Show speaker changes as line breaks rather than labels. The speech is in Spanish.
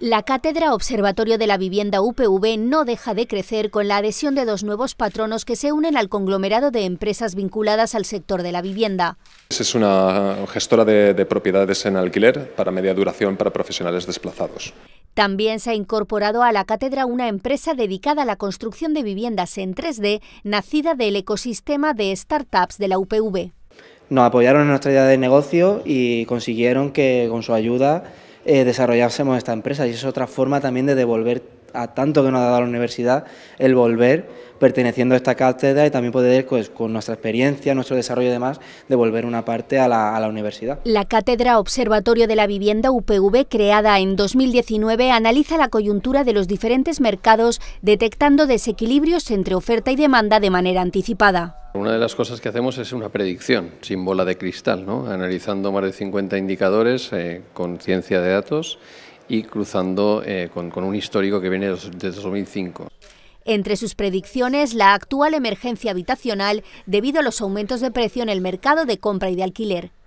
La Cátedra Observatorio de la Vivienda UPV no deja de crecer con la adhesión de dos nuevos patronos que se unen al conglomerado de empresas vinculadas al sector de la vivienda.
Es una gestora de, de propiedades en alquiler para media duración para profesionales desplazados.
También se ha incorporado a la cátedra una empresa dedicada a la construcción de viviendas en 3D, nacida del ecosistema de startups de la UPV.
Nos apoyaron en nuestra idea de negocio y consiguieron que con su ayuda eh, desarrollásemos esta empresa y es otra forma también de devolver a tanto que nos ha dado la universidad, el volver perteneciendo a esta cátedra y también poder, pues, con nuestra experiencia, nuestro desarrollo y demás, devolver una parte a la, universidad.
La Cátedra Observatorio de la Vivienda UPV, creada en 2019, analiza la coyuntura de los diferentes mercados, detectando desequilibrios entre oferta y demanda de manera anticipada.
Una de las cosas que hacemos es una predicción sin bola de cristal, analizando más de 50 indicadores eh, con ciencia de datos y cruzando eh, con, con, un histórico que viene desde 2005.
Entre sus predicciones, la actual emergencia habitacional debido a los aumentos de precio en el mercado de compra y de alquiler.